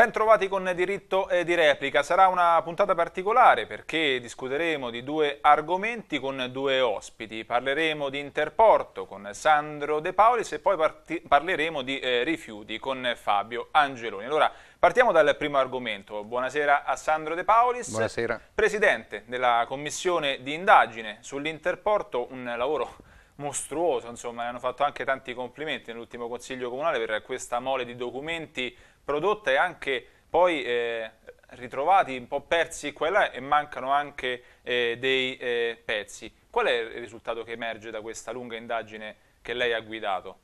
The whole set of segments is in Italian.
Ben trovati con diritto di replica, sarà una puntata particolare perché discuteremo di due argomenti con due ospiti, parleremo di interporto con Sandro De Paulis e poi parleremo di eh, rifiuti con Fabio Angeloni. Allora partiamo dal primo argomento, buonasera a Sandro De Paulis, buonasera. Presidente della Commissione di indagine sull'interporto, un lavoro mostruoso, insomma, hanno fatto anche tanti complimenti nell'ultimo Consiglio Comunale per questa mole di documenti prodotta e anche poi eh, ritrovati un po' persi qua e là e mancano anche eh, dei eh, pezzi. Qual è il risultato che emerge da questa lunga indagine che lei ha guidato?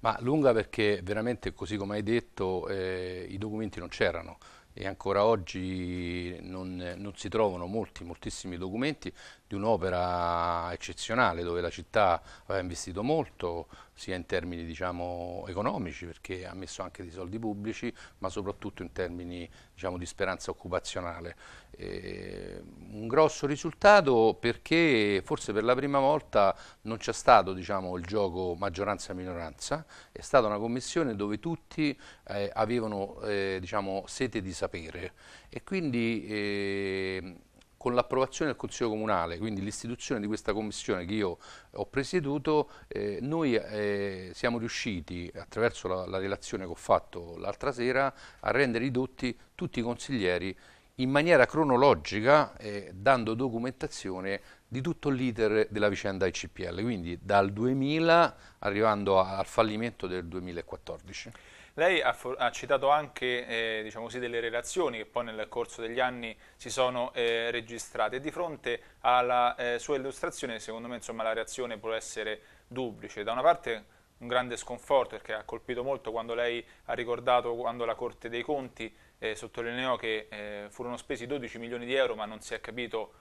Ma lunga perché veramente, così come hai detto, eh, i documenti non c'erano e ancora oggi non, non si trovano molti, moltissimi documenti di un'opera eccezionale dove la città aveva investito molto sia in termini diciamo, economici perché ha messo anche dei soldi pubblici ma soprattutto in termini diciamo, di speranza occupazionale. Eh, un grosso risultato perché forse per la prima volta non c'è stato diciamo, il gioco maggioranza-minoranza, è stata una commissione dove tutti eh, avevano eh, diciamo, sete di sapere e quindi ehm, con l'approvazione del Consiglio Comunale, quindi l'istituzione di questa commissione che io ho presieduto, eh, noi eh, siamo riusciti, attraverso la, la relazione che ho fatto l'altra sera, a rendere ridotti tutti i consiglieri in maniera cronologica eh, dando documentazione di tutto l'iter della vicenda ICPL, quindi dal 2000 arrivando al fallimento del 2014. Lei ha, ha citato anche eh, diciamo così, delle relazioni che poi nel corso degli anni si sono eh, registrate. Di fronte alla eh, sua illustrazione, secondo me insomma, la reazione può essere duplice. Da una parte un grande sconforto perché ha colpito molto quando lei ha ricordato quando la Corte dei Conti eh, sottolineò che eh, furono spesi 12 milioni di euro ma non si è capito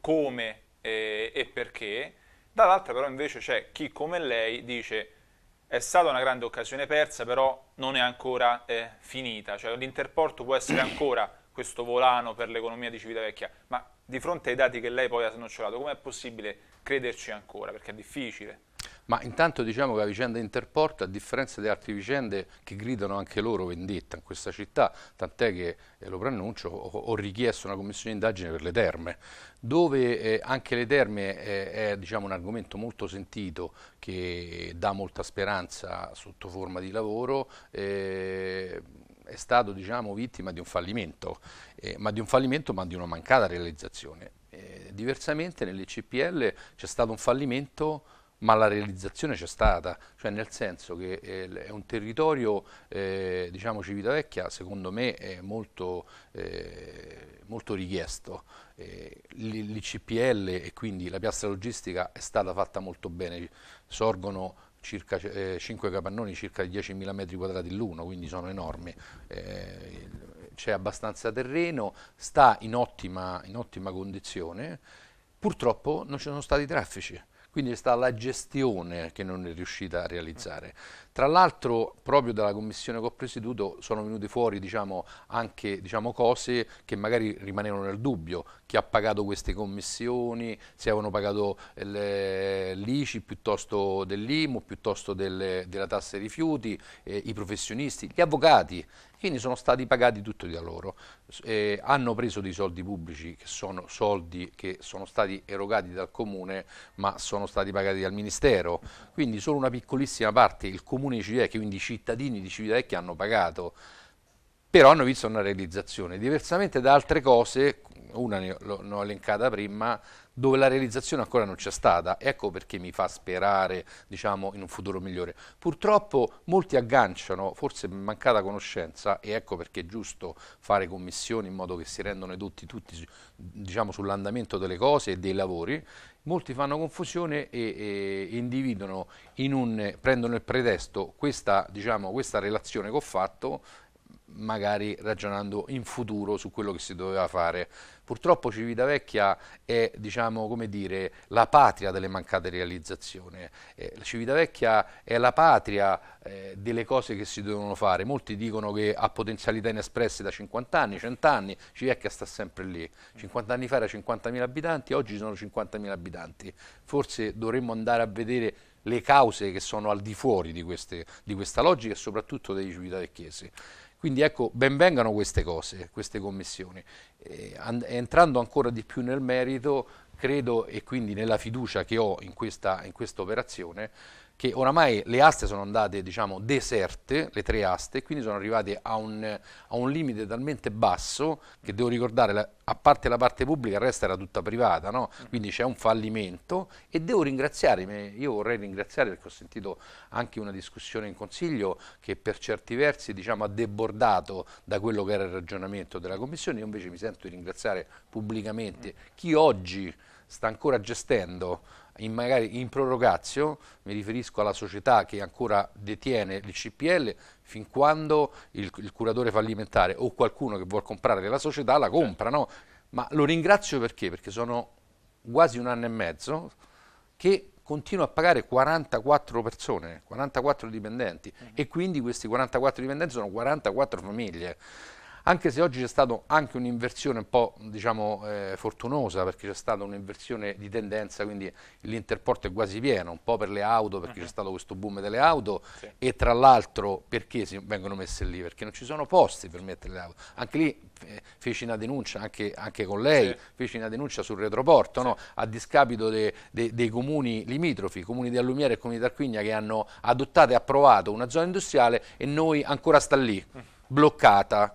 come eh, e perché, dall'altra però invece c'è chi come lei dice è stata una grande occasione persa però non è ancora eh, finita, cioè l'interporto può essere ancora questo volano per l'economia di Civitavecchia, ma di fronte ai dati che lei poi ha snocciolato, com'è possibile crederci ancora? Perché è difficile. Ma intanto diciamo che la vicenda Interport, a differenza di altre vicende che gridano anche loro vendetta in questa città, tant'è che, eh, lo preannuncio, ho, ho, richiesto una commissione di indagine per le terme, dove eh, anche le terme eh, è diciamo, un argomento molto sentito che dà molta speranza sotto forma di lavoro eh, è stato diciamo, vittima di un fallimento, eh, ma di un fallimento ma di una mancata realizzazione. Eh, diversamente nell'ICPL c'è stato un fallimento ma la realizzazione c'è stata, cioè nel senso che eh, è un territorio, eh, diciamo Civitavecchia, secondo me è molto, eh, molto richiesto. Eh, L'ICPL e quindi la piastra logistica è stata fatta molto bene, sorgono circa eh, 5 capannoni, circa 10.000 metri quadrati l'uno, quindi sono enormi. Eh, c'è abbastanza terreno, sta in ottima, in ottima, condizione. Purtroppo non ci sono stati traffici. Quindi sta la gestione che non è riuscita a realizzare. Tra l'altro proprio dalla commissione che ho presieduto sono venute fuori diciamo, anche diciamo, cose che magari rimanevano nel dubbio, chi ha pagato queste commissioni, se avevano pagato eh, l'ICI piuttosto dell'IMU, piuttosto delle, della tassa ai rifiuti, eh, i professionisti, gli avvocati, quindi sono stati pagati tutti da loro. Eh, hanno preso dei soldi pubblici che sono soldi che sono stati erogati dal comune ma sono stati pagati dal ministero, quindi solo una piccolissima parte il comune comune di Civitavecchia, quindi i cittadini di Civitavecchia hanno pagato, però hanno visto una realizzazione. Diversamente da altre cose, una ne ho, ne ho elencata prima, dove la realizzazione ancora non c'è stata, ecco perché mi fa sperare diciamo, in un futuro migliore. Purtroppo molti agganciano, forse mancata conoscenza, e ecco perché è giusto fare commissioni in modo che si rendano tutti, tutti diciamo, sull'andamento delle cose e dei lavori, Molti fanno confusione e, e individuano in un, prendono il pretesto questa, diciamo, questa relazione che ho fatto magari ragionando in futuro su quello che si doveva fare Purtroppo Civitavecchia è diciamo, come dire, la patria delle mancate realizzazioni. Eh, Civitavecchia è la patria eh, delle cose che si devono fare. Molti dicono che ha potenzialità inespresse da 50 anni, 100 anni, Civitavecchia sta sempre lì. 50 anni fa era 50.000 abitanti, oggi sono 50.000 abitanti. Forse dovremmo andare a vedere le cause che sono al di fuori di, queste, di questa logica e soprattutto dei civitavecchiesi. Quindi ecco, benvengano queste cose, queste commissioni. entrando ancora di più nel merito, credo e quindi nella fiducia che ho in questa, in questa operazione, che oramai le aste sono andate diciamo, deserte, le tre aste, quindi sono arrivate a un, a un limite talmente basso che devo ricordare, a parte la parte pubblica, il resto era tutta privata, no? Mm. quindi c'è un fallimento e devo ringraziare, io vorrei ringraziare perché ho sentito anche una discussione in Consiglio che per certi versi diciamo, ha debordato da quello che era il ragionamento della Commissione, io invece mi sento di ringraziare pubblicamente mm. chi oggi sta ancora gestendo in magari in prorogazio, mi riferisco alla società che ancora detiene il CPL, fin quando il, il curatore fallimentare o qualcuno che vuole comprare la società la compra, no? Ma lo ringrazio perché? Perché sono quasi un anno e mezzo che continuo a pagare 44 persone, 44 dipendenti uh -huh. e quindi questi 44 dipendenti sono 44 famiglie anche se oggi c'è stata anche un'inversione un po' diciamo, eh, fortunosa perché c'è stata un'inversione di tendenza, quindi l'interporto è quasi pieno, un po' per le auto perché uh -huh. c'è mhm. stato questo boom delle auto sì. e tra l'altro perché vengono messe lì? Perché non ci sono posti per mettere le auto. Anche lì eh, feci una denuncia, anche, anche con lei, sì. feci una denuncia sul retroporto sì. no? a discapito dei de, de comuni limitrofi, comuni di Allumiere e comuni di Tarquigna che hanno adottato e approvato una zona industriale e noi ancora sta lì, uh bloccata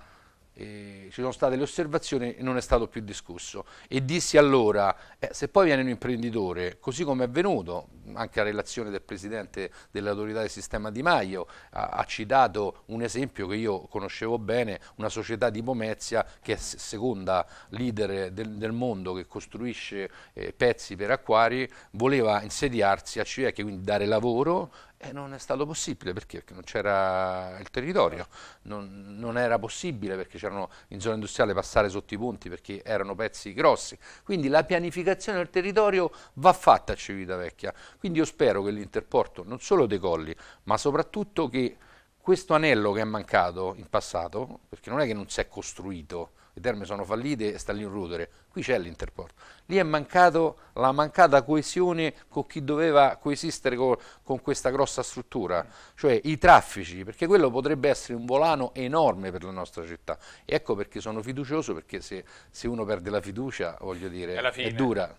eh, ci sono state le osservazioni e non è stato più discusso. E dissi allora, eh, se poi viene un imprenditore, così come è avvenuto, anche la relazione del Presidente dell'autorità del sistema Di Maio ha, ha, citato un esempio che io conoscevo bene, una società di Pomezia che è seconda leader del, del mondo che costruisce eh, pezzi per acquari, voleva insediarsi a Civecchia, quindi dare lavoro e non è stato possibile perché, perché non c'era il territorio, non, non, era possibile perché c'erano in zona industriale passare sotto i ponti perché erano pezzi grossi. Quindi la pianificazione del territorio va fatta a Civitavecchia. Quindi io spero che l'Interporto non solo decolli, ma soprattutto che questo anello che è mancato in passato, perché non è che non si è costruito, le terme sono fallite e sta lì in rudere, qui c'è l'Interporto, lì è mancata la mancata coesione con chi doveva coesistere con, con questa grossa struttura, cioè i traffici, perché quello potrebbe essere un volano enorme per la nostra città e ecco perché sono fiducioso, perché se, se uno perde la fiducia, voglio dire, è dura.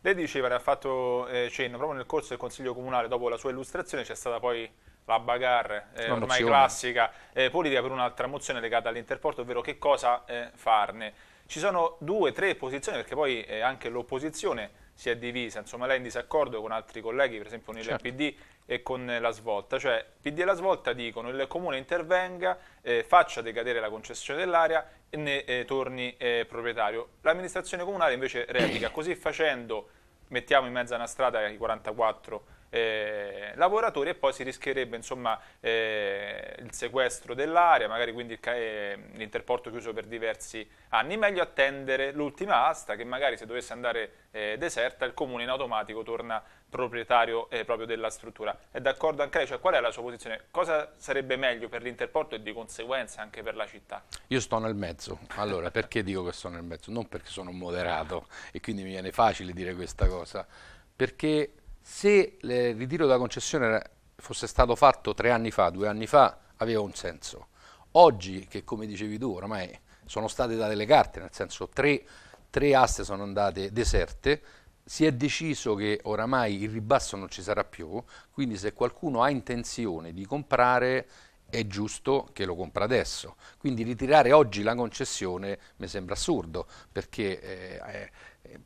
Lei diceva, ne ha fatto eh, cenno, proprio nel corso del Consiglio Comunale, dopo la sua illustrazione c'è stata poi la bagarre eh, ormai mozione. classica eh, politica per un'altra mozione legata all'interporto, ovvero che cosa eh, farne. Ci sono due, tre posizioni, perché poi eh, anche l'opposizione si è divisa, insomma lei è in disaccordo con altri colleghi, per esempio nell'PD certo e con la svolta, cioè PD e la svolta dicono il comune intervenga, eh, faccia decadere la concessione dell'area e ne eh, torni eh, proprietario. L'amministrazione comunale invece replica, così facendo mettiamo in mezzo a una strada i 44 eh, lavoratori e poi si rischierebbe insomma, eh, il sequestro dell'area, magari quindi eh, l'interporto chiuso per diversi anni. Meglio attendere l'ultima asta che magari se dovesse andare eh, deserta il comune in automatico torna proprietario eh, proprio della struttura. È d'accordo anche lei? Cioè, qual è la sua posizione? Cosa sarebbe meglio per l'interporto e di conseguenza anche per la città? Io sto nel mezzo. Allora, perché dico che sto nel mezzo? Non perché sono moderato e quindi mi viene facile dire questa cosa, perché se eh, il ritiro della concessione fosse stato fatto tre anni fa, due anni fa, aveva un senso. Oggi, che come dicevi tu, oramai sono state date le carte, nel senso tre, tre aste sono andate deserte, si è deciso che oramai il ribasso non ci sarà più, quindi se qualcuno ha intenzione di comprare è giusto che lo compra adesso. Quindi ritirare oggi la concessione mi sembra assurdo, perché eh,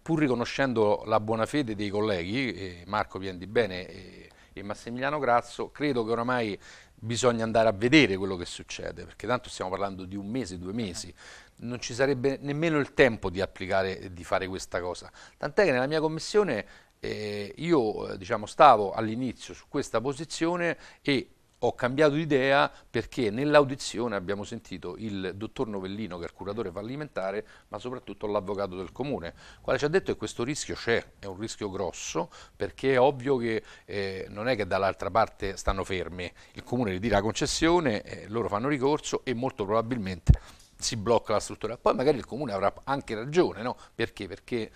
pur riconoscendo la buona fede dei colleghi, eh, Marco Piendibene e, e Massimiliano Grazzo, credo che oramai bisogna andare a vedere quello che succede, perché tanto stiamo parlando di un mese, due mesi, non ci sarebbe nemmeno il tempo di applicare e di fare questa cosa. Tant'è che nella mia commissione eh, io eh, diciamo, stavo all'inizio su questa posizione e ho cambiato idea perché nell'audizione abbiamo sentito il dottor Novellino, che è il curatore fallimentare, ma soprattutto l'avvocato del comune, quale ci ha detto che questo rischio c'è, è un rischio grosso, perché è ovvio che eh, non è che dall'altra parte stanno fermi, il comune ritira la concessione, eh, loro fanno ricorso e molto probabilmente si blocca la struttura. Poi magari il comune avrà anche ragione, no? Perché? Perché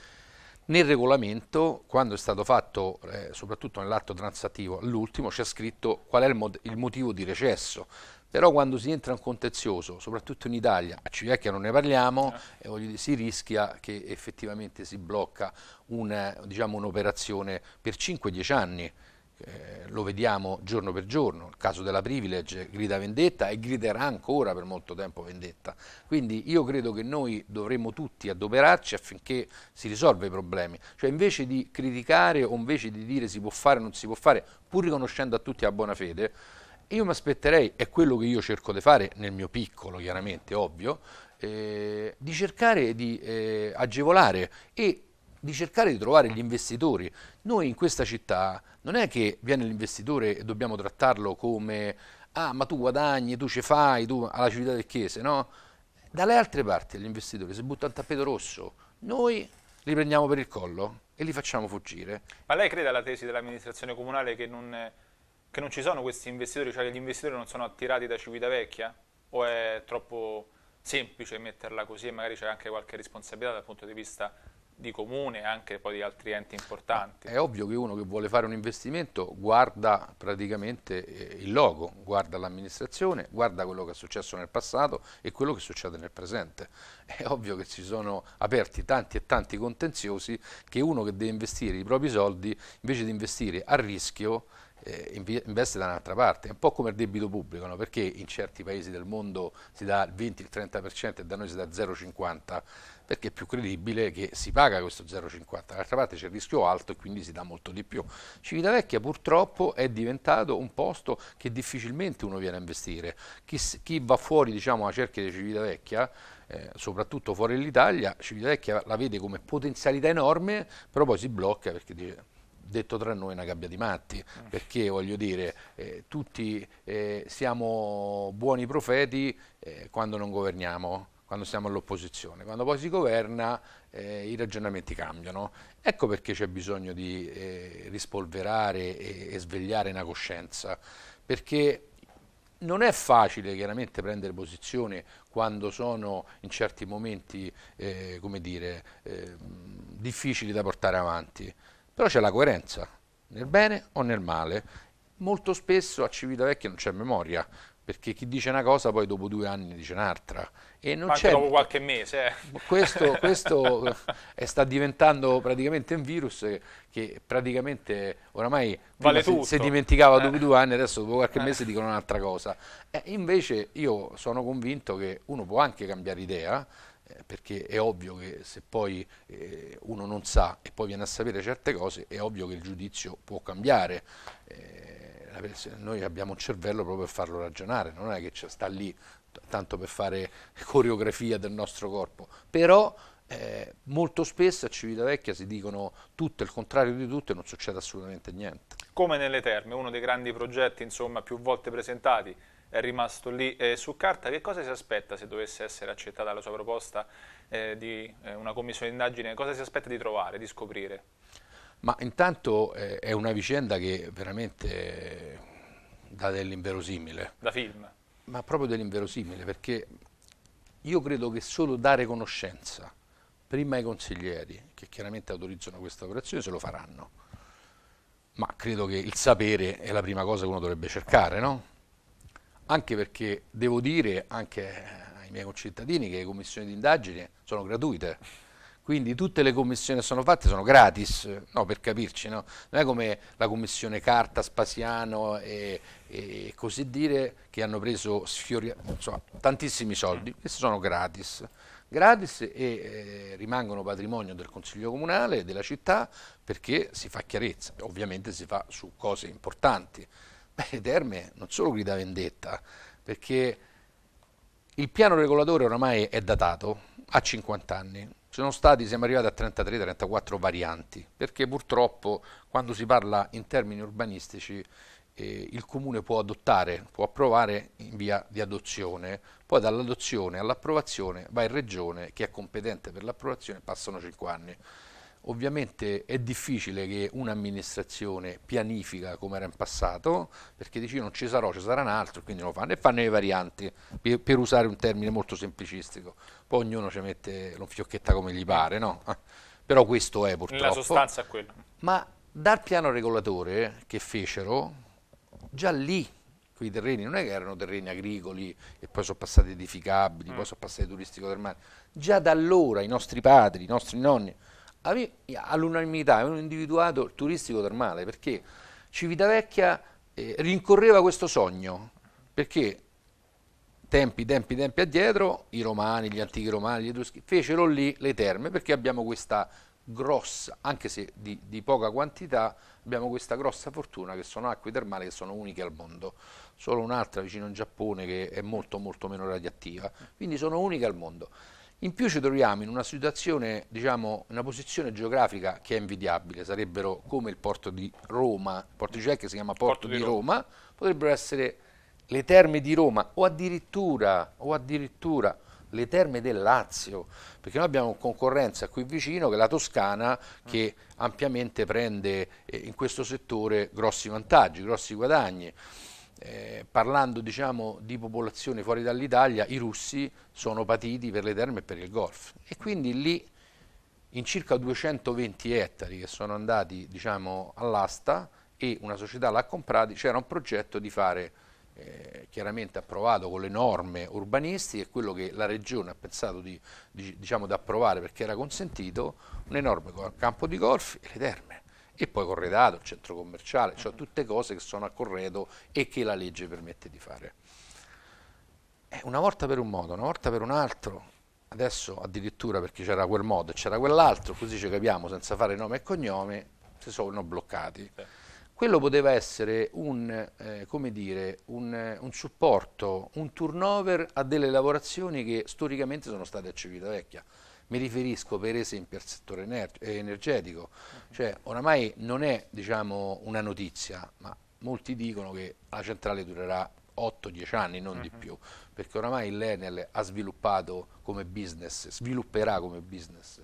nel regolamento, quando è stato fatto, eh, soprattutto nell'atto transattivo, all'ultimo c'è scritto qual è il, mod- il, motivo di recesso, però quando si entra in contenzioso, soprattutto in Italia, a Civecchia non ne parliamo, eh. Eh, si rischia che effettivamente si blocca un, diciamo, un'operazione per 5-10 anni. Eh, lo vediamo giorno per giorno, il caso della privilege grida vendetta e griderà ancora per molto tempo vendetta. Quindi io credo che noi dovremmo tutti adoperarci affinché si risolva i problemi, cioè invece di criticare o invece di dire si può fare o non si può fare, pur riconoscendo a tutti la buona fede, io mi aspetterei, è quello che io cerco di fare nel mio piccolo chiaramente, ovvio, eh, di cercare di eh, agevolare e di cercare di trovare gli investitori. Noi in questa città non è che viene l'investitore e dobbiamo trattarlo come ah ma tu guadagni, tu ce fai, tu alla civiltà del chiese, no? Dalle altre parti gli investitori si butta al tappeto rosso, noi li prendiamo per il collo e li facciamo fuggire. Ma lei crede alla tesi dell'amministrazione comunale che non, che non, ci sono questi investitori, cioè che gli investitori non sono attirati da Civitavecchia? O è troppo semplice metterla così e magari c'è anche qualche responsabilità dal punto di vista di comune e anche poi di altri enti importanti. È ovvio che uno che vuole fare un investimento guarda praticamente eh, il logo, guarda l'amministrazione, guarda quello che è successo nel passato e quello che succede nel presente. È ovvio che si sono aperti tanti e tanti contenziosi che uno che deve investire i propri soldi, invece di investire a rischio, eh, investe da un'altra parte, è un po' come il debito pubblico, no? perché in certi paesi del mondo si dà il 20-30% e da noi si dà 0,50%, perché è più credibile che si paga questo 0,50, D'altra parte c'è il rischio alto e quindi si dà molto di più. Civitavecchia purtroppo è diventato un posto che difficilmente uno viene a investire, chi, chi va fuori diciamo, alla cerchia di Civitavecchia eh, soprattutto fuori dall'Italia, Civitavecchia la vede come potenzialità enorme, però poi si blocca perché dice detto tra noi una gabbia di matti, perché voglio dire, eh, tutti eh, siamo buoni profeti eh, quando non governiamo, quando siamo all'opposizione, quando poi si governa eh, i ragionamenti cambiano. Ecco perché c'è bisogno di eh, rispolverare e, e, svegliare una coscienza, perché non è facile chiaramente prendere posizione quando sono in certi momenti eh, dire, eh, difficili da portare avanti, però c'è la coerenza, nel bene o nel male. Molto spesso a Civitavecchia non c'è memoria, perché chi dice una cosa poi dopo due anni dice un'altra. E non Manca c'è... dopo qualche mese. Eh. Questo, questo eh, sta diventando praticamente un virus che praticamente oramai vale si, si, dimenticava dopo eh. due anni, adesso dopo qualche eh. mese eh. dicono un'altra cosa. invece io sono convinto che uno può anche cambiare idea, eh, perché è ovvio che se poi eh, uno non sa e poi viene a sapere certe cose, è ovvio che il giudizio può cambiare. Eh, noi abbiamo un cervello proprio per farlo ragionare, non è che sta lì tanto per fare coreografia del nostro corpo, però eh, molto spesso a Civitavecchia si dicono tutto il contrario di tutto e non succede assolutamente niente. Come nelle terme, uno dei grandi progetti insomma, più volte presentati è rimasto lì eh, su carta, che cosa si aspetta se dovesse essere accettata la sua proposta eh, di eh, una commissione d'indagine, cosa si aspetta di trovare, di scoprire? Ma intanto eh, è una vicenda che veramente dà dell'inverosimile. Da film ma proprio dell'inverosimile, perché io credo che solo dare conoscenza prima ai consiglieri, che chiaramente autorizzano questa operazione, se lo faranno, ma credo che il sapere è la prima cosa che uno dovrebbe cercare, no? Anche perché devo dire anche ai miei concittadini che le commissioni di indagine sono gratuite quindi tutte le commissioni che sono fatte sono gratis, no, per capirci, no? non è come la commissione Carta, Spasiano e, e così dire che hanno preso sfiori, insomma, tantissimi soldi, mm. questi sono gratis gratis e eh, rimangono patrimonio del Consiglio Comunale e della città perché si fa chiarezza, ovviamente si fa su cose importanti. Beh, Terme non solo grida vendetta, perché il piano regolatore oramai è datato a 50 anni, sono stati, siamo arrivati a 33-34 varianti, perché purtroppo quando si parla in termini urbanistici eh, il comune può adottare, può approvare in via di adozione, poi dall'adozione all'approvazione va in regione che è competente per l'approvazione, passano 5 anni. Ovviamente è difficile che un'amministrazione pianifica come era in passato, perché dici non ci sarò, ci sarà un altro, quindi lo fanno e fanno le varianti, per, per, usare un termine molto semplicistico. Poi ognuno ci mette l'onfiocchetta come gli pare, no? Però questo è purtroppo. La sostanza è quella. Ma dal piano regolatore che fecero, già lì quei terreni non è che erano terreni agricoli e poi sono passati edificabili, mm. poi sono passati turistico termali. Già da allora i nostri padri, i nostri nonni all'unanimità avevano individuato il turistico termale perché Civitavecchia eh, rincorreva questo sogno perché tempi, tempi, tempi addietro i romani, gli antichi romani, gli etruschi fecero lì le terme perché abbiamo questa grossa, anche se di, di, poca quantità, abbiamo questa grossa fortuna che sono acque termali che sono uniche al mondo, solo un'altra vicino in Giappone che è molto molto meno radioattiva, quindi sono uniche al mondo. In più ci troviamo in una situazione, diciamo, una posizione geografica che è invidiabile, sarebbero come il porto di Roma, il porto di Cecca che si chiama porto, porto di, di Roma. Roma. potrebbero essere le terme di Roma o addirittura, o addirittura le terme del Lazio, perché noi abbiamo concorrenza qui vicino che è la Toscana che ampiamente prende eh, in questo settore grossi vantaggi, grossi guadagni eh, parlando diciamo, di popolazione fuori dall'Italia, i russi sono patiti per le terme e per il golf. E quindi lì in circa 220 ettari che sono andati diciamo, all'asta e una società l'ha comprati, c'era un progetto di fare, eh, chiaramente approvato con le norme urbanistiche, quello che la regione ha pensato di, di, diciamo, approvare perché era consentito, un enorme campo di golf e le terme e poi corredato, il centro commerciale, cioè tutte cose che sono a corredo e che la legge permette di fare. Eh, una volta per un modo, una volta per un altro, adesso addirittura perché c'era quel modo e c'era quell'altro, così ci capiamo senza fare nome e cognome, si sono bloccati. Quello poteva essere un, eh, dire, un, un, supporto, un turnover a delle lavorazioni che storicamente sono state a Civitavecchia. Mi riferisco per esempio al settore eh, energetico, cioè oramai non è diciamo, una notizia, ma molti dicono che la centrale durerà 8-10 anni, non uh -huh. di mhm. più, perché oramai l'Enel ha sviluppato come business, svilupperà come business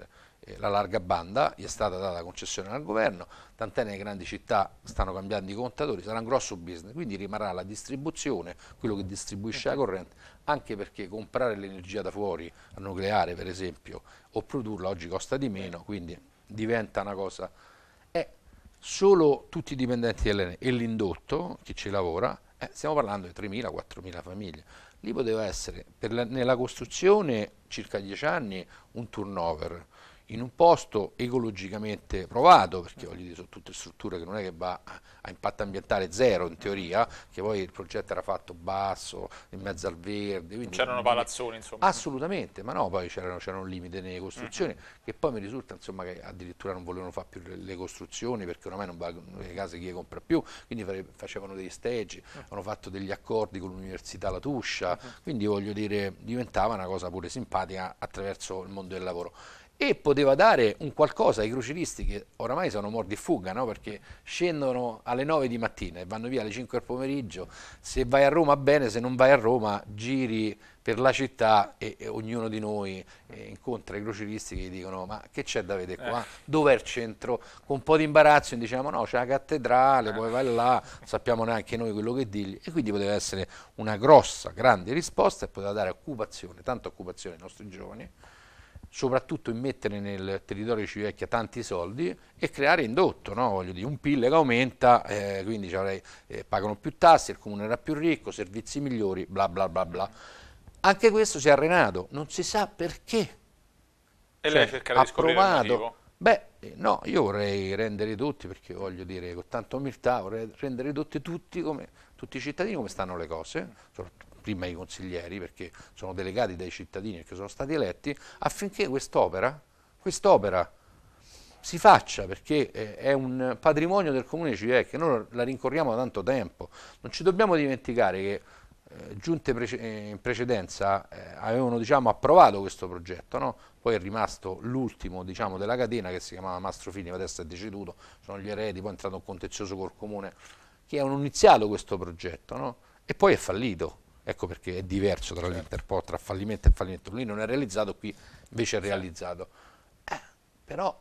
la larga banda gli è stata data concessione dal governo, tant'è nelle grandi città stanno cambiando i contatori, sarà un grosso business, quindi rimarrà la distribuzione, quello che distribuisce la corrente, anche perché comprare l'energia da fuori, al nucleare per esempio, o produrla oggi costa di meno, quindi diventa una cosa... È solo tutti i dipendenti dell'ENE e l'indotto, chi ci lavora, eh, stiamo parlando di 3.000-4.000 famiglie. Lì poteva essere la, nella costruzione circa 10 anni un turnover, in un posto ecologicamente provato, perché voglio dire, sono tutte strutture che non è che va a impatto ambientale zero in teoria, che poi il progetto era fatto basso, in mezzo al verde. C'erano palazzoni insomma. Assolutamente, ma no, poi c'era un limite nelle costruzioni, mm -hmm. che poi mi risulta insomma, che addirittura non volevano fare più le, le costruzioni perché ormai non vanno le case chi le compra più, quindi fare, facevano degli stage, mm -hmm. hanno fatto degli accordi con l'Università Latuscia, Tuscia, mm quindi voglio dire diventava una cosa pure simpatica attraverso il mondo del lavoro e poteva dare un qualcosa ai croceristi che oramai sono morti in fuga, no? perché scendono alle 9 di mattina e vanno via alle 5 del pomeriggio, se vai a Roma bene, se non vai a Roma giri per la città e, e ognuno di noi eh, incontra i croceristi che gli dicono ma che c'è da vedere qua, eh. dov'è il centro? Con un po' di imbarazzo diciamo no c'è la cattedrale, eh. poi vai là, sappiamo neanche noi quello che dirgli e quindi poteva essere una grossa, grande risposta e poteva dare occupazione, tanta occupazione ai nostri giovani soprattutto in mettere nel territorio di Civitavecchia tanti soldi e creare indotto, no? dire, un PIL che aumenta, eh, quindi cioè, eh, pagano più tasse, il comune era più ricco, servizi migliori, bla bla bla bla. Anche questo si è arenato, non si sa perché. E cioè, cerca di scoprire provato, Beh, no, io vorrei rendere tutti, perché voglio dire con tanta umiltà, vorrei rendere tutti, tutti, come, tutti i cittadini come stanno le cose, soprattutto prima i consiglieri, perché sono delegati dai cittadini, e che sono stati eletti, affinché quest'opera, quest'opera si faccia, perché eh, è un patrimonio del Comune civile che noi la rincorriamo da tanto tempo. Non ci dobbiamo dimenticare che eh, giunte eh, in precedenza avevano diciamo, approvato questo progetto, no? poi è rimasto l'ultimo diciamo, della catena che si chiamava Mastrofini, ma adesso è deceduto, sono gli eredi, poi è entrato un contenzioso col Comune, che hanno iniziato questo progetto no? e poi è fallito Ecco perché è diverso tra certo. l'Interpol, tra fallimento e fallimento. Lui non è realizzato, qui invece è realizzato. Eh, però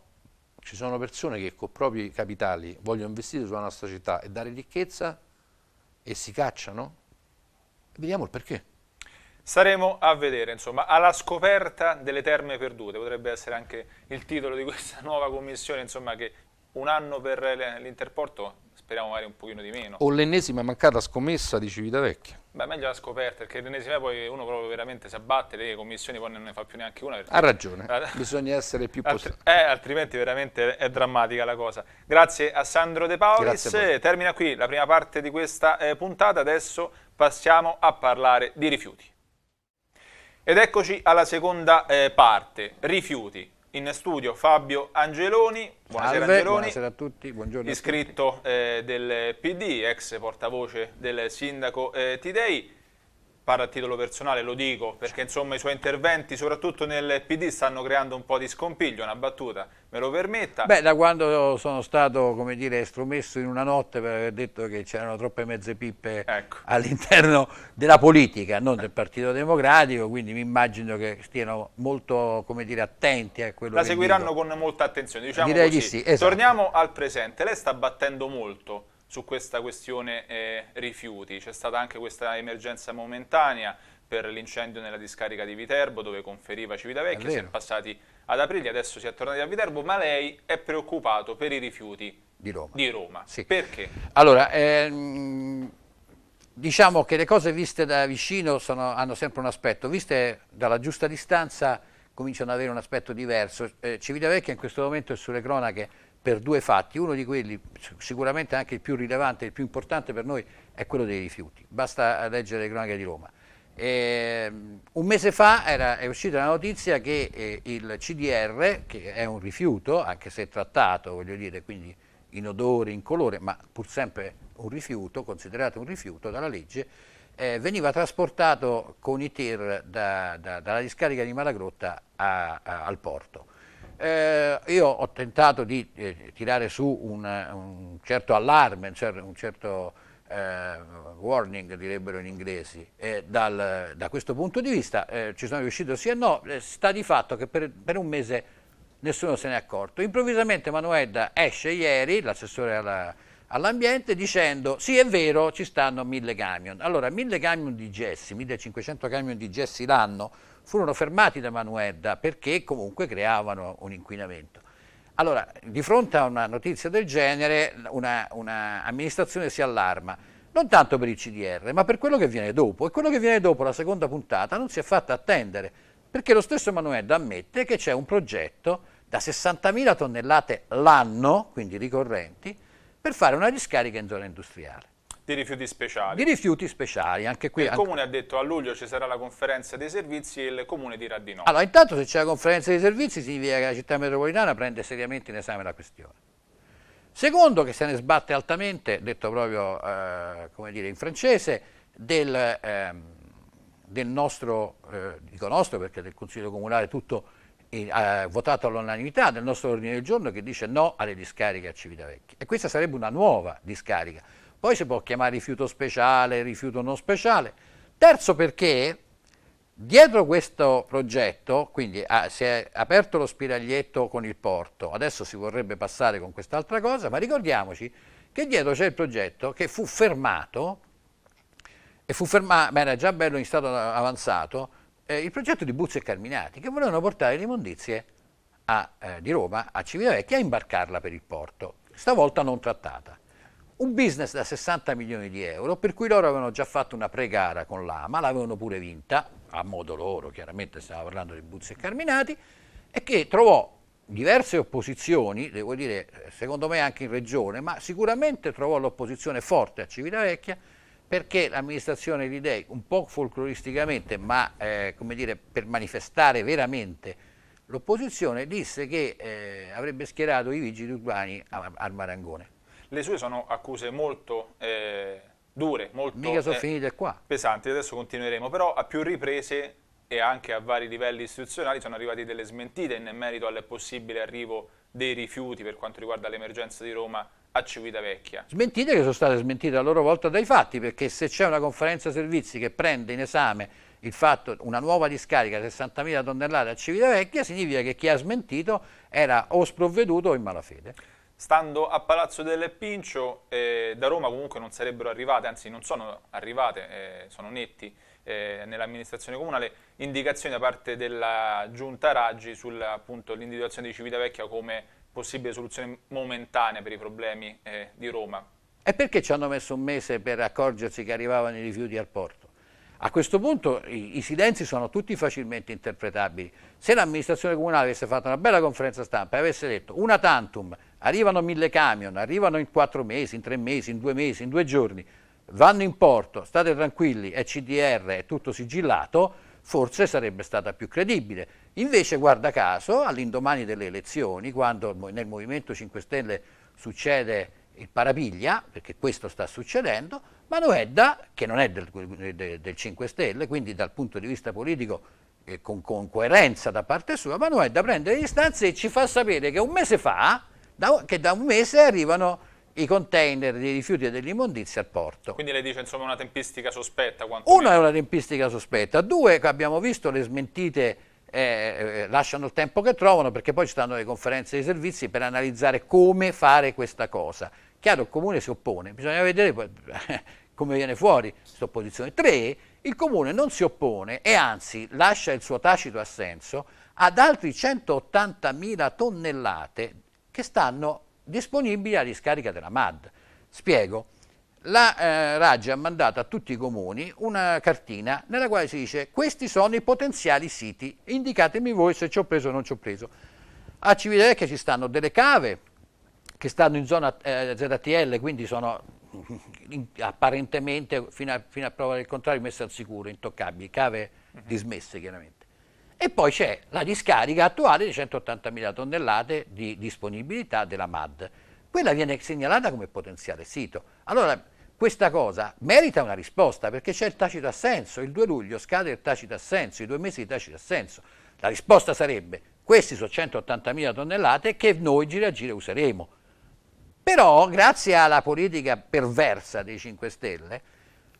ci sono persone che con i propri capitali vogliono investire sulla nostra città e dare ricchezza e si cacciano. Vediamo il perché. Saremo a vedere, insomma, alla scoperta delle terme perdute, potrebbe essere anche il titolo di questa nuova commissione, insomma, che un anno per l'Interporto speriamo magari un pochino di meno. O l'ennesima mancata scommessa di Civitavecchia. Beh, meglio la scoperta, perché l'ennesima poi uno proprio veramente si abbatte, le commissioni poi non ne fa più neanche una. Ha ragione, ah. bisogna essere più positivi. Altri, eh, altrimenti veramente è drammatica la cosa. Grazie a Sandro De Paolis. termina qui la prima parte di questa eh, puntata, adesso passiamo a parlare di rifiuti. Ed eccoci alla seconda eh, parte, rifiuti. In studio Fabio Angeloni, buonasera Salve, Angeloni, buonasera a tutti, buongiorno iscritto tutti. Eh, del PD, ex portavoce del sindaco eh, Tidei parlo a titolo personale, lo dico, perché insomma i suoi interventi, soprattutto nel PD, stanno creando un po' di scompiglio, una battuta, me lo permetta. Beh, da quando sono stato, come dire, estromesso in una notte per aver detto che c'erano troppe mezze pippe ecco. all'interno della politica, non del Partito Democratico, quindi mi immagino che stiano molto, come dire, attenti a quello La che La seguiranno dico. con molta attenzione, diciamo Direi così. Sì, esatto. Torniamo al presente, lei sta battendo molto su questa questione eh, rifiuti. C'è stata anche questa emergenza momentanea per l'incendio nella discarica di Viterbo dove conferiva Civitavecchia, si è passati ad aprile, adesso si è tornati a Viterbo, ma lei è preoccupato per i rifiuti di Roma. Di Roma. Sì. Perché? Allora, ehm, diciamo che le cose viste da vicino sono, hanno sempre un aspetto, viste dalla giusta distanza cominciano ad avere un aspetto diverso. Eh, Civitavecchia in questo momento è sulle cronache per due fatti, uno di quelli sicuramente anche il più rilevante, il più importante per noi è quello dei rifiuti, basta leggere le cronache di Roma. E, ehm, un mese fa era, è uscita la notizia che eh, il CDR, che è un rifiuto, anche se trattato, voglio dire, quindi in odore, in colore, ma pur sempre un rifiuto, considerato un rifiuto dalla legge, eh, veniva trasportato con i TIR da, da, dalla discarica di Malagrotta a, a, al porto. Eh, io ho tentato di eh, tirare su un, un, certo allarme, un certo, eh, warning direbbero in inglesi, dal, da questo punto di vista eh, ci sono riuscito sì e no, eh, sta di fatto che per, per un mese nessuno se n'è accorto. Improvvisamente Manuedda esce ieri, l'assessore alla, all'ambiente, dicendo sì è vero ci stanno mille camion. Allora mille camion di gessi, 1500 camion di gessi l'anno, furono fermati da Manuedda perché comunque creavano un inquinamento. Allora, di fronte a una notizia del genere, un'amministrazione si allarma, non tanto per il CDR, ma per quello che viene dopo. E quello che viene dopo, la seconda puntata, non si è fatta attendere, perché lo stesso Manuedda ammette che c'è un progetto da 60.000 tonnellate l'anno, quindi ricorrenti, per fare una discarica in zona industriale di rifiuti speciali. Di rifiuti speciali, anche qui. Il anche... Comune ha detto a luglio ci sarà la conferenza dei servizi e il Comune dirà di no. Allora, intanto se c'è la conferenza dei servizi significa che la città metropolitana prende seriamente in esame la questione. Secondo, che se ne sbatte altamente, detto proprio eh, come dire, in francese, del, eh, del nostro, eh, dico nostro perché del Consiglio Comunale tutto eh, votato all'unanimità, del nostro ordine del giorno che dice no alle discariche a Civitavecchia. E questa sarebbe una nuova discarica poi si può chiamare rifiuto speciale, rifiuto non speciale. Terzo perché dietro questo progetto, quindi ah, si è aperto lo spiraglietto con il porto, adesso si vorrebbe passare con quest'altra cosa, ma ricordiamoci che dietro c'è il progetto che fu fermato, e fu fermato, ma era già bello in stato avanzato, eh, il progetto di Buzzi e Carminati, che volevano portare le immondizie a, eh, di Roma a Civitavecchia e imbarcarla per il porto, stavolta non trattata un business da 60 milioni di euro, per cui loro avevano già fatto una pre-gara con l'AMA, l'avevano pure vinta, a modo loro, chiaramente stava parlando di Buzzi e Carminati, e che trovò diverse opposizioni, devo dire, secondo me anche in regione, ma sicuramente trovò l'opposizione forte a Civitavecchia, perché l'amministrazione di Dei, un po' folcloristicamente, ma eh, dire, per manifestare veramente l'opposizione, disse che eh, avrebbe schierato i vigili urbani al Marangone. Le sue sono accuse molto eh, dure, molto Mica sono eh, finite qua. pesanti, adesso continueremo, però a più riprese e anche a vari livelli istituzionali sono arrivate delle smentite in merito al possibile arrivo dei rifiuti per quanto riguarda l'emergenza di Roma a Civitavecchia. Smentite che sono state smentite a loro volta dai fatti, perché se c'è una conferenza servizi che prende in esame il fatto una nuova discarica 60.000 tonnellate a Civitavecchia significa che chi ha smentito era o sprovveduto o in malafede. Stando a Palazzo del Pincio, eh, da Roma comunque non sarebbero arrivate, anzi non sono arrivate, eh, sono netti eh, nell'amministrazione comunale, indicazioni da parte della giunta Raggi sull'individuazione di Civitavecchia come possibile soluzione momentanea per i problemi eh, di Roma. E perché ci hanno messo un mese per accorgersi che arrivavano i rifiuti al porto? A questo punto i, i silenzi sono tutti facilmente interpretabili. Se l'amministrazione comunale avesse fatto una bella conferenza stampa e avesse detto una tantum arrivano mille camion, arrivano in quattro mesi, in tre mesi, in due mesi, in due giorni, vanno in porto, state tranquilli, è CDR, è tutto sigillato, forse sarebbe stata più credibile. Invece, guarda caso, all'indomani delle elezioni, quando nel Movimento 5 Stelle succede il parapiglia, perché questo sta succedendo, Manoedda, che non è del, del, del 5 Stelle, quindi dal punto di vista politico eh, con, con coerenza da parte sua, Manoedda prende le distanze e ci fa sapere che un mese fa da, che da un mese arrivano i container dei rifiuti e dell'immondizia al porto. Quindi lei dice insomma una tempistica sospetta? Una è una tempistica sospetta, due abbiamo visto le smentite eh, eh, lasciano il tempo che trovano perché poi ci stanno le conferenze dei servizi per analizzare come fare questa cosa. Chiaro, il Comune si oppone, bisogna vedere poi, come viene fuori questa opposizione. Tre, il Comune non si oppone e anzi lascia il suo tacito assenso ad altri 180.000 tonnellate che stanno disponibili alla discarica della MAD. Spiego. La eh, Raggi ha mandato a tutti i comuni una cartina nella quale si dice questi sono i potenziali siti, indicatemi voi se ci ho preso o non ci ho preso. A Civitavecchia ci stanno delle cave che stanno in zona eh, ZTL, quindi sono in, apparentemente, fino a, fino a prova del contrario, messe al sicuro, intoccabili, cave mhm. dismesse chiaramente. E poi c'è la discarica attuale di 180.000 tonnellate di disponibilità della MAD. Quella viene segnalata come potenziale sito. Allora, questa cosa merita una risposta perché c'è il tacito assenso. Il 2 luglio scade il tacito assenso, i due mesi di tacito assenso. La risposta sarebbe: questi sono 180.000 tonnellate che noi gira a gira useremo. Però, grazie alla politica perversa dei 5 Stelle,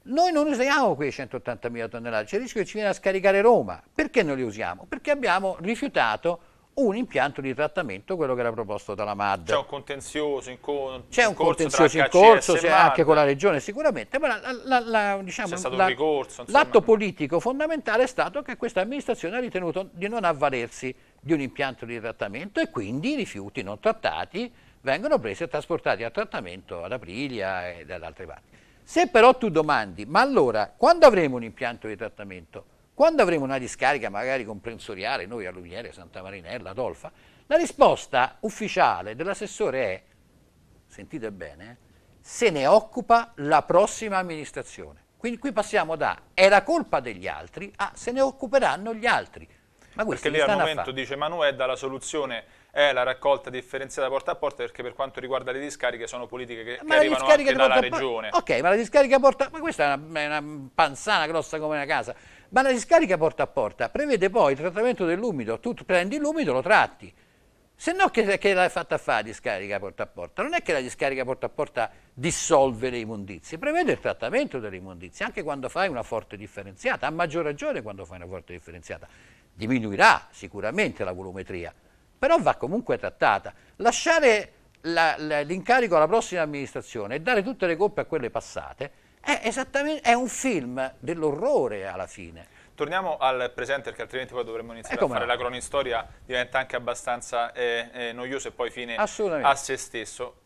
noi non usiamo quei 180.000 tonnellate, c'è il rischio che ci viene a scaricare Roma. Perché non li usiamo? Perché abbiamo rifiutato un impianto di trattamento, quello che era proposto dalla MAD. C'è un contenzioso in, corso. C'è un contenzioso in corso, anche con la Regione sicuramente, ma l'atto diciamo, la, politico fondamentale è stato che questa amministrazione ha ritenuto di non avvalersi di un impianto di trattamento e quindi i rifiuti non trattati vengono presi e trasportati a trattamento ad Aprilia e ad altre parti. Se però tu domandi, ma allora quando avremo un impianto di trattamento? Quando avremo una discarica magari comprensoriale, noi a Lumiere, Santa Marinella, Adolfa? La risposta ufficiale dell'assessore è, sentite bene, eh, se ne occupa la prossima amministrazione. Quindi qui passiamo da è la colpa degli altri a se ne occuperanno gli altri perché lì al momento dice Manuedda la soluzione è la raccolta differenziata porta a porta perché per quanto riguarda le discariche sono politiche che, che arrivano anche dalla regione. Ok, ma la discarica porta... ma questa è una, è una panzana grossa come una casa. Ma la discarica porta a porta prevede poi il trattamento dell'umido, tu prendi l'umido e lo tratti. Se no che, che l'hai fatta fare la discarica porta a porta? Non è che la discarica porta a porta dissolve le immondizie, prevede il trattamento delle immondizie, anche quando fai una forte differenziata, a maggior ragione quando fai una forte differenziata diminuirà sicuramente la volumetria, però va comunque trattata. Lasciare l'incarico alla prossima amministrazione e dare tutte le colpe a quelle passate è, è un film dell'orrore alla fine. Torniamo al presente perché altrimenti poi dovremmo iniziare eh, a fare no. la cronistoria, diventa anche abbastanza eh, eh, noioso e poi fine a se stesso.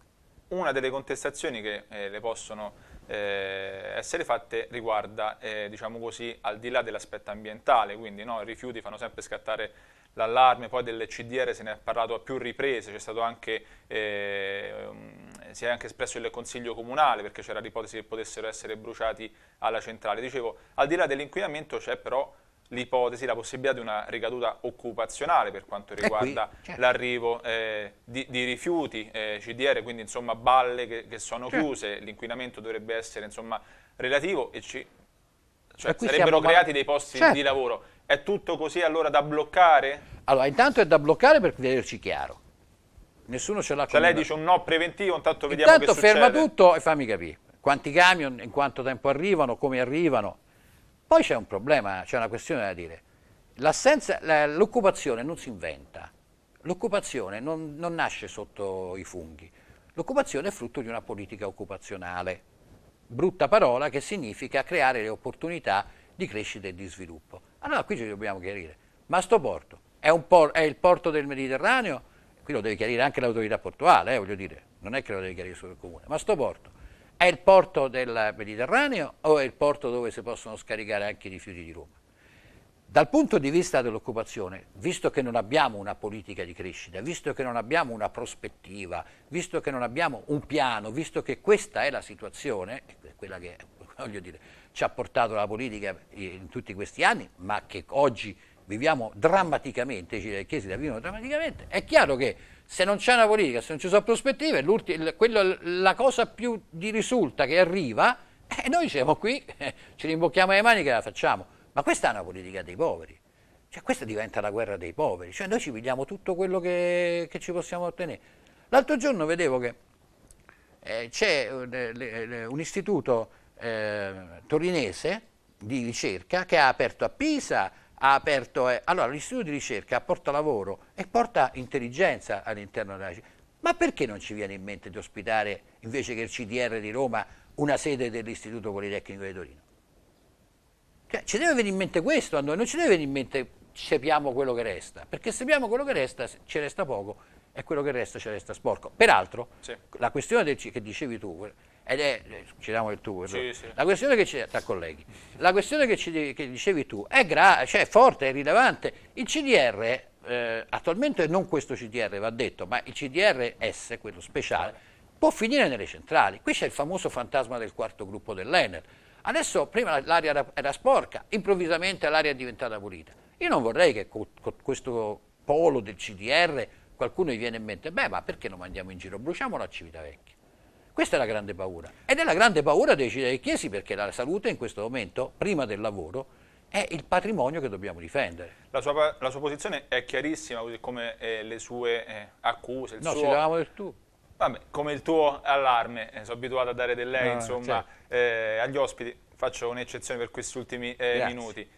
Una delle contestazioni che eh, le possono eh, essere fatte riguarda, eh, diciamo così, al di là dell'aspetto ambientale, quindi no, i rifiuti fanno sempre scattare l'allarme, poi delle CDR se ne è parlato a più riprese, c'è stato anche, eh, um, si è anche espresso il Consiglio Comunale perché c'era l'ipotesi che potessero essere bruciati alla centrale. Dicevo, al di là dell'inquinamento c'è però l'ipotesi, la possibilità di una ricaduta occupazionale per quanto eh riguarda certo. l'arrivo eh, di, di, rifiuti, eh, CDR, quindi insomma balle che, che sono certo. chiuse, l'inquinamento dovrebbe essere insomma relativo e ci, cioè, sarebbero creati dei posti certo. di lavoro. È tutto così allora da bloccare? Allora intanto è da bloccare per vederci chiaro. Nessuno ce l'ha cioè, lei dice un no preventivo, intanto vediamo intanto che succede. Intanto ferma tutto e fammi capire. Quanti camion, in quanto tempo arrivano, come arrivano, poi c'è un problema, c'è una questione da dire. l'occupazione non si inventa, l'occupazione non, non nasce sotto i funghi, l'occupazione è frutto di una politica occupazionale, brutta parola che significa creare le opportunità di crescita e di sviluppo. Allora qui ci dobbiamo chiarire, ma sto porto è, por è il porto del Mediterraneo? Qui lo deve chiarire anche l'autorità portuale, eh, voglio dire, non è che lo deve chiarire solo il comune, ma sto porto è il porto del Mediterraneo o è il porto dove si possono scaricare anche i rifiuti di Roma? Dal punto di vista dell'occupazione, visto che non abbiamo una politica di crescita, visto che non abbiamo una prospettiva, visto che non abbiamo un piano, visto che questa è la situazione, quella che dire, ci ha portato la politica in tutti questi anni, ma che oggi viviamo drammaticamente, i ciriachesi la vivono drammaticamente, è chiaro che se non c'è una politica, se non ci sono prospettive, quello, la cosa più di risulta che arriva, e eh, noi siamo qui, eh, ci rimbocchiamo le mani e la facciamo. Ma questa è una politica dei poveri, cioè questa diventa la guerra dei poveri, cioè noi ci pigliamo tutto quello che, che ci possiamo ottenere. L'altro giorno vedevo che eh, c'è un eh, istituto eh, torinese di ricerca che ha aperto a Pisa, ha aperto... Eh, allora l'istituto di ricerca porta lavoro e porta intelligenza all'interno della ricerca. Ma perché non ci viene in mente di ospitare, invece che il CDR di Roma, una sede dell'Istituto Politecnico di Torino? Cioè, ci deve venire in mente questo a noi, non ci deve venire in mente sepiamo quello che resta, perché sepiamo quello che resta, ci resta poco, e quello che resta ci resta sporco. Peraltro, sì. la questione del, che dicevi tu, ed è, eh, ci diamo il tuo, sì, sì. la questione che ci, da colleghi, la questione che, ci, che dicevi tu è, cioè forte, è rilevante, il CDR, eh, attualmente non questo CDR va detto, ma il CDR-S, quello speciale, può finire nelle centrali, qui c'è il famoso fantasma del quarto gruppo dell'Ener, adesso prima l'aria era, era sporca, improvvisamente l'aria è diventata pulita, io non vorrei che con co questo polo del CDR qualcuno gli viene in mente, beh ma perché non mandiamo in giro, bruciamo la Civitavecchia. Questa è la grande paura. Ed è la grande paura dei cittadini perché la salute in questo momento, prima del lavoro, è il patrimonio che dobbiamo difendere. La sua, la sua posizione è chiarissima, così come eh, le sue eh, accuse. no, suo... ci davamo del tu. Vabbè, come il tuo allarme, eh, sono abituato a dare del lei, no, insomma, certo. Eh, agli ospiti. Faccio un'eccezione per questi ultimi eh, minuti.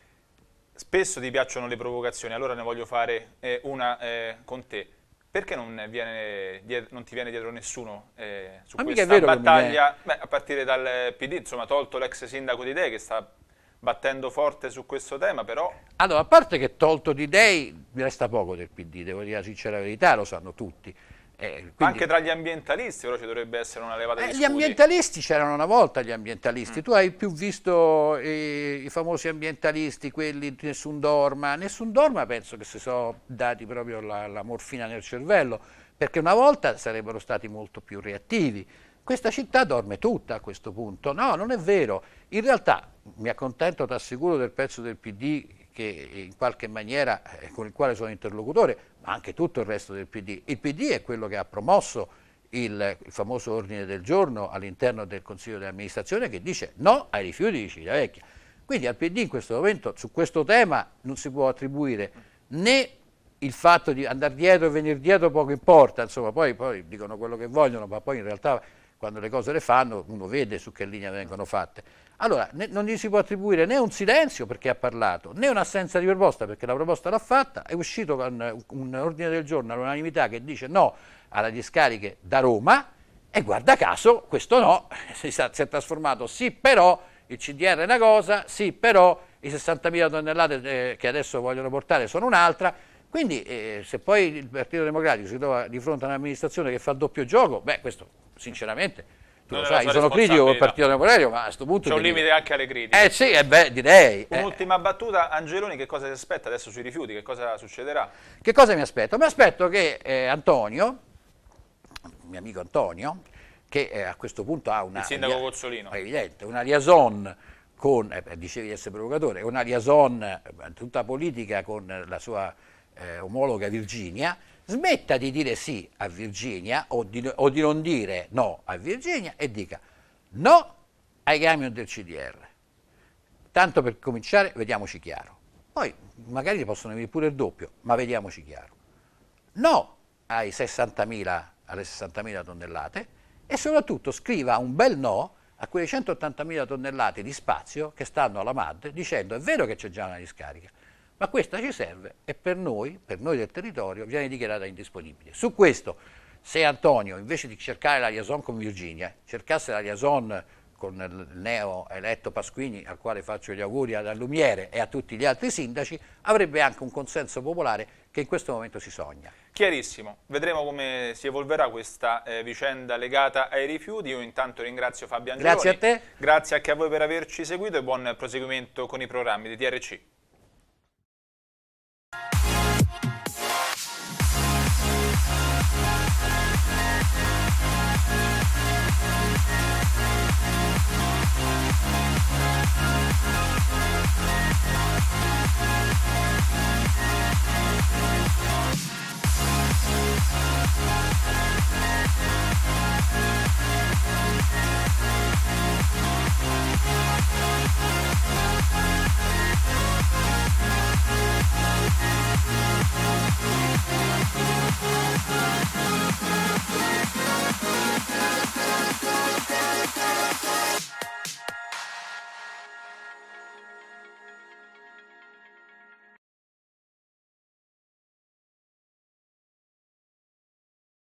Spesso ti piacciono le provocazioni, allora ne voglio fare eh, una con te perché non, viene, non, ti viene dietro nessuno eh, su Amica questa battaglia? Beh, a partire dal PD, insomma, tolto l'ex sindaco di Dei che sta battendo forte su questo tema, però... Allora, a parte che tolto di Dei, resta poco del PD, devo dire la sincera verità, lo sanno tutti. Eh, quindi, Anche tra gli ambientalisti però ci dovrebbe essere una levata eh, Gli ambientalisti c'erano una volta gli ambientalisti, mm. tu hai più visto i, eh, i, famosi ambientalisti, quelli di Nessun Dorma, Nessun Dorma penso che si sono dati proprio la, la morfina nel cervello, perché una volta sarebbero stati molto più reattivi. Questa città dorme tutta a questo punto, no non è vero, in realtà mi accontento, ti assicuro, del pezzo del PD che in qualche maniera, eh, con il quale sono interlocutore, ma anche tutto il resto del PD. Il PD è quello che ha promosso il, il famoso ordine del giorno all'interno del Consiglio di amministrazione che dice no ai rifiuti di Civitavecchia. Quindi al PD in questo momento su questo tema non si può attribuire né il fatto di andare dietro e venire dietro poco importa, insomma poi, poi dicono quello che vogliono, ma poi in realtà quando le cose le fanno uno vede su che linea vengono fatte allora, né, non gli si può attribuire né un silenzio perché ha parlato, né un'assenza di proposta perché la proposta l'ha fatta, è uscito un, un ordine del giorno all'unanimità che dice no alle discariche da Roma e guarda caso questo no si, sa, si è trasformato sì però il CDR è una cosa, sì però i 60.000 tonnellate eh, che adesso vogliono portare sono un'altra, quindi eh, se poi il Partito Democratico si trova di fronte a un'amministrazione che fa il doppio gioco, beh questo sinceramente tu non lo sai, io sono critico col Partito Democratico, ma a questo punto... C'è un limite anche alle critiche. Eh sì, eh beh, direi. Eh. Un'ultima eh. battuta, Angeloni, che cosa si aspetta adesso sui rifiuti? Che cosa succederà? Che cosa mi aspetto? Mi aspetto che eh, Antonio, mio amico Antonio, che eh, a questo punto ha una... Il sindaco Cozzolino. Evidente, una liaison con, eh, dicevi di essere provocatore, una liaison tutta politica con la sua omologa Virginia, smetta di dire sì a Virginia o di, o di non dire no a Virginia e dica no ai camion del CDR. Tanto per cominciare vediamoci chiaro. Poi magari possono venire pure il doppio, ma vediamoci chiaro. No ai 60.000, alle 60.000 tonnellate e soprattutto scriva un bel no a quelle 180.000 tonnellate di spazio che stanno alla MAD dicendo è vero che c'è già una discarica, ma questa ci serve e per noi, per noi del territorio, viene dichiarata indisponibile. Su questo, se Antonio, invece di cercare la liaison con Virginia, cercasse la liaison con il neo eletto Pasquini, al quale faccio gli auguri ad Allumiere e a tutti gli altri sindaci, avrebbe anche un consenso popolare che in questo momento si sogna. Chiarissimo, vedremo come si evolverà questa eh, vicenda legata ai rifiuti. Io intanto ringrazio Fabio Angeloni. Grazie a te. Grazie anche a voi per averci seguito e buon proseguimento con i programmi di TRC. Thank どうぞ。